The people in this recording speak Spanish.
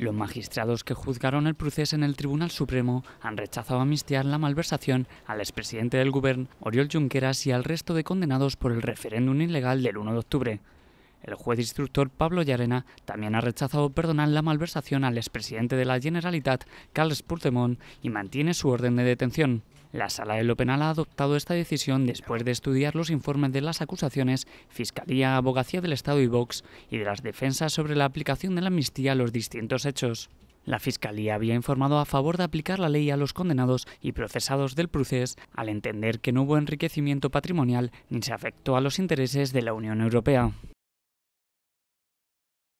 Los magistrados que juzgaron el proceso en el Tribunal Supremo han rechazado amnistiar la malversación al expresidente del Gobierno, Oriol Junqueras, y al resto de condenados por el referéndum ilegal del 1 de octubre. El juez instructor Pablo Llarena también ha rechazado perdonar la malversación al expresidente de la Generalitat, Carles Puigdemont, y mantiene su orden de detención. La sala de lo Penal ha adoptado esta decisión después de estudiar los informes de las acusaciones, Fiscalía, Abogacía del Estado y Vox y de las defensas sobre la aplicación de la amnistía a los distintos hechos. La Fiscalía había informado a favor de aplicar la ley a los condenados y procesados del proceso, al entender que no hubo enriquecimiento patrimonial ni se afectó a los intereses de la Unión Europea.